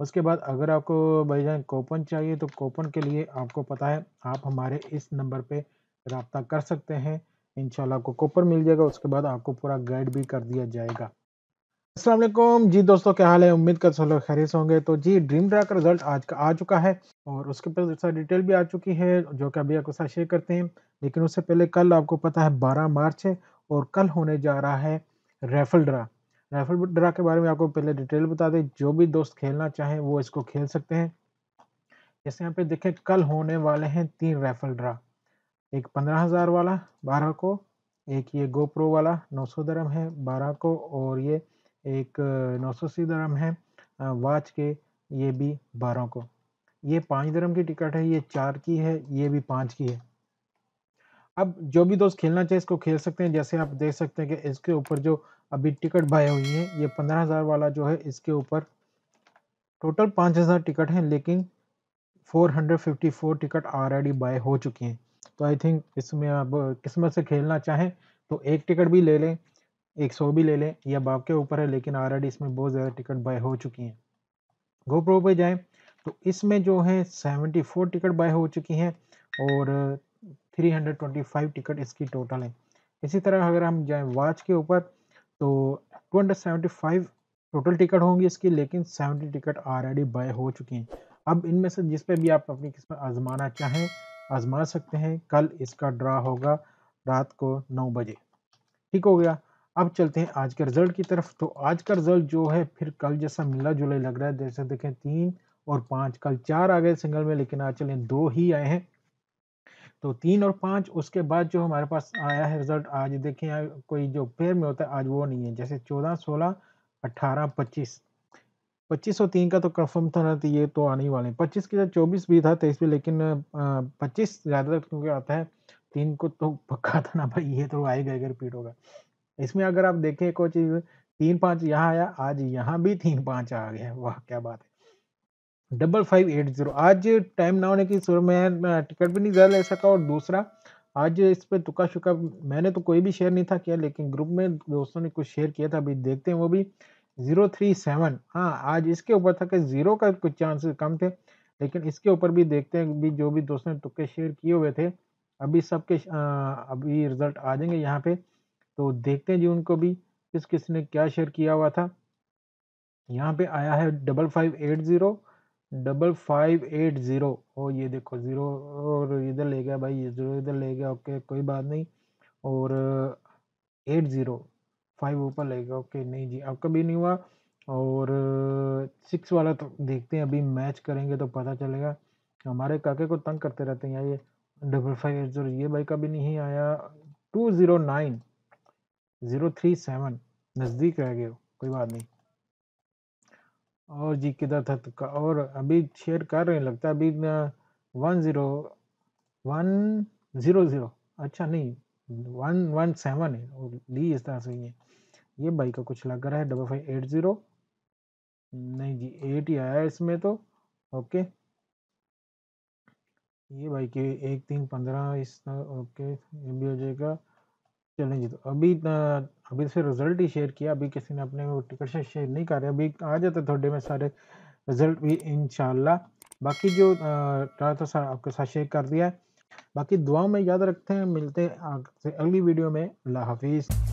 उसके बाद अगर आपको जान कोपन चाहिए तो कोपन के लिए आपको पता है आप हमारे इस नंबर पे रबता कर सकते हैं इन आपको कोपन मिल जाएगा उसके बाद आपको पूरा गाइड भी कर दिया जाएगा असलम जी दोस्तों क्या हाल है उम्मीद कर सो लोग खैरिस होंगे तो जी ड्रीम ड्रा का रिजल्ट आज का आ चुका है और उसके पास डिटेल भी आ चुकी है जो कि अभी आपके साथ शेयर करते हैं लेकिन उससे पहले कल आपको पता है 12 मार्च है और कल होने जा रहा है रेफल ड्रा राइफल ड्रा के बारे में आपको पहले डिटेल बता दें जो भी दोस्त खेलना चाहें वो इसको खेल सकते हैं जैसे यहाँ पे देखें कल होने वाले हैं तीन राइफल ड्रा एक पंद्रह हज़ार वाला बारह को एक ये गोप्रो वाला नौ सौ दरम है बारह को और ये एक नौ सौ अस्सी दरम है वाच के ये भी बारह को ये पाँच दरम की टिकट है ये चार की है ये भी पाँच की है अब जो भी दोस्त खेलना चाहे इसको खेल सकते हैं जैसे आप देख सकते हैं कि इसके ऊपर जो अभी टिकट बाय हुई है ये पंद्रह हज़ार वाला जो है इसके ऊपर टोटल पाँच हज़ार टिकट हैं लेकिन four hundred fifty four ticket already buy हो चुकी हैं तो आई थिंक इसमें आप किस्मत से खेलना चाहें तो एक टिकट भी ले लें एक सौ भी ले लें ये बाप के ऊपर है लेकिन ऑलरेडी इसमें बहुत ज़्यादा टिकट बाय हो चुकी हैं गोप्रो पर जाएँ तो इसमें जो है सेवेंटी फोर टिकट बाय हो चुकी हैं और 325 टिकट इसकी टोटल है इसी तरह अगर हम जाए वाच के ऊपर तो 275 टोटल टिकट होंगी इसकी लेकिन 70 टिकट ऑलरेडी बाय हो चुकी हैं अब इनमें से जिस पे भी आप अपनी किस्मत आजमाना चाहें आजमा सकते हैं कल इसका ड्रा होगा रात को नौ बजे ठीक हो गया अब चलते हैं आज के रिजल्ट की तरफ तो आज का रिजल्ट जो है फिर कल जैसा मिला जुला लग रहा है जैसे देखें तीन और पाँच कल चार आ गए सिंगल में लेकिन आज चलें दो ही आए हैं तो तीन और पाँच उसके बाद जो हमारे पास आया है रिजल्ट आज देखें कोई जो पेयर में होता है आज वो नहीं है जैसे चौदह सोलह अट्ठारह पच्चीस पच्चीस और तीन का तो कन्फर्म था ना तो ये तो आने ही वाले पच्चीस के साथ चौबीस भी था तेईस भी लेकिन पच्चीस ज़्यादातर क्योंकि आता है तीन को तो पक्का था ना भाई ये तो आएगा अगर रिपीट होगा इसमें अगर आप देखें कोई चीज़ तीन पाँच यहाँ आया आज यहाँ भी तीन पाँच आ गया वाह क्या बात है डबल फाइव एट जीरो आज टाइम ना होने की सूरत में टिकट भी नहीं ज़्यादा ले सका और दूसरा आज इस पर तुका शुका मैंने तो कोई भी शेयर नहीं था किया लेकिन ग्रुप में दोस्तों ने कुछ शेयर किया था अभी देखते हैं वो भी ज़ीरो थ्री सेवन हाँ आज इसके ऊपर था कि ज़ीरो का कुछ चांसेस कम थे लेकिन इसके ऊपर भी देखते हैं भी जो भी दोस्तों ने तुक्के शेयर किए हुए थे अभी सबके अभी रिज़ल्ट आ जाएंगे यहाँ पे तो देखते हैं जी उनको भी किस किस ने क्या शेयर किया हुआ था यहाँ पे आया है double five eight zero double five eight zero ओ ये देखो ज़ीरो और इधर ले गया भाई ये ज़ीरो इधर ले गया ओके कोई बात नहीं और एट ज़ीरो फाइव ऊपर ले गया ओके नहीं जी आपका भी नहीं हुआ और सिक्स uh, वाला तो देखते हैं अभी मैच करेंगे तो पता चलेगा हमारे काके को तंग करते रहते हैं यार ये डबल फाइव एट ज़ीरो ये भाई का भी नहीं आया two zero nine zero three seven नज़दीक रह गए कोई बात नहीं और जी किधर था तुक्का और अभी शेयर कर रहे हैं लगता है अभी one zero one zero zero अच्छा नहीं वन वन सेवन है और ली इस तरह से ही है ये भाई का कुछ लग रहा है डबल फाइव एट ज़ीरो नहीं जी एट ही आया इसमें तो ओके ये भाई के एक तीन पंद्रह इस ओके ये भी हो जाएगा चलें जी तो अभी अभी से रिज़ल्ट ही शेयर किया, अभी किसी ने अपने वो टिकट शेयर नहीं कर रहे, अभी आ जाते थोड़े में सारे रिज़ल्ट भी इन बाकी जो था तो सर आपके साथ शेयर कर दिया है, बाकी दुआओं में याद रखते हैं, मिलते हैं आपसे अगली वीडियो में, अल्लाह हाफ़िज़।